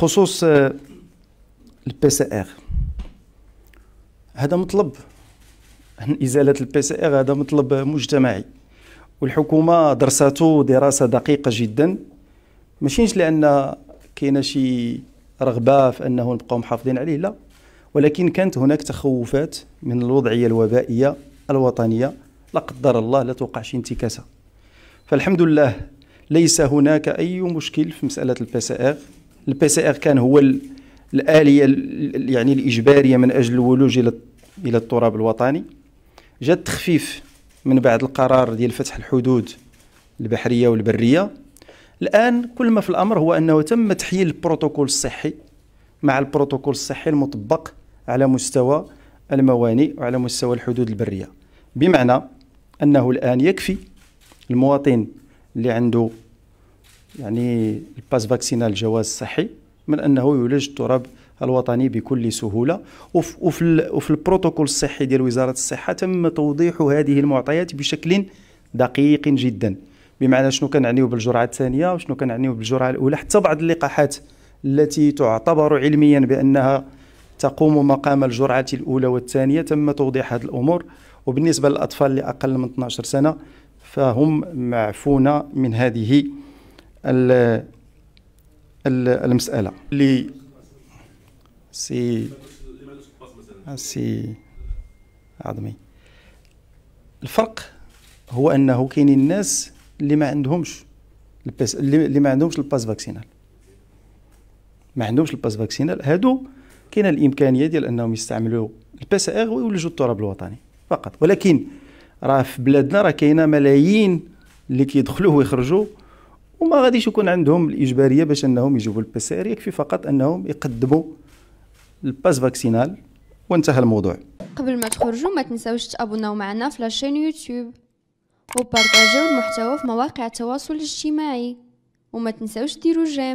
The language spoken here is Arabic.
بخصوص البي سي ار هذا مطلب ازاله البي سي ار هذا مطلب مجتمعي والحكومه درسته دراسه دقيقه جدا ماشيش لان كاينه شي رغبه في انه نبقاو محافظين عليه لا ولكن كانت هناك تخوفات من الوضعيه الوبائيه الوطنيه لا قدر الله لا توقع شي انتكاسه فالحمد لله ليس هناك اي مشكل في مساله البي سي ار البي سي ار كان هو الاليه يعني الاجباريه من اجل الولوج الى الى التراب الوطني جاء التخفيف من بعد القرار ديال فتح الحدود البحريه والبريه الان كل ما في الامر هو انه تم تحييل البروتوكول الصحي مع البروتوكول الصحي المطبق على مستوى الموانئ وعلى مستوى الحدود البريه بمعنى انه الان يكفي المواطن اللي عنده يعني الباس فاكسينال الجواز الصحي من انه يولج التراب الوطني بكل سهوله وفي, وفي, وفي البروتوكول الصحي ديال وزاره الصحه تم توضيح هذه المعطيات بشكل دقيق جدا بمعنى شنو كنعنيو بالجرعه الثانيه وشنو كنعنيو بالجرعه الاولى حتى بعض اللقاحات التي تعتبر علميا بانها تقوم مقام الجرعه الاولى والثانيه تم توضيح هذه الامور وبالنسبه للاطفال لاقل من 12 سنه فهم معفون من هذه المساله اللي سي سي عظمي الفرق هو انه كاينين الناس اللي ما عندهمش الباس اللي ما عندهمش الباس فاكسينال ما عندهمش الباس فاكسينال هادو كاينه الامكانيه ديال انهم يستعملوا الباس اغ ويولجوا التراب الوطني فقط ولكن راه في بلادنا راه كاينه ملايين اللي كيدخلوه ويخرجوا وما غاديش يكون عندهم الاجباريه باش انهم يجيبوا البي ار يكفي فقط انهم يقدموا الباس فاكسينال وانتهى الموضوع قبل ما تخرجوا ما تنساوش تابوناو معنا في لاشين يوتيوب وبارطاجيو المحتوى في مواقع التواصل الاجتماعي وما تنساوش ديروا جيم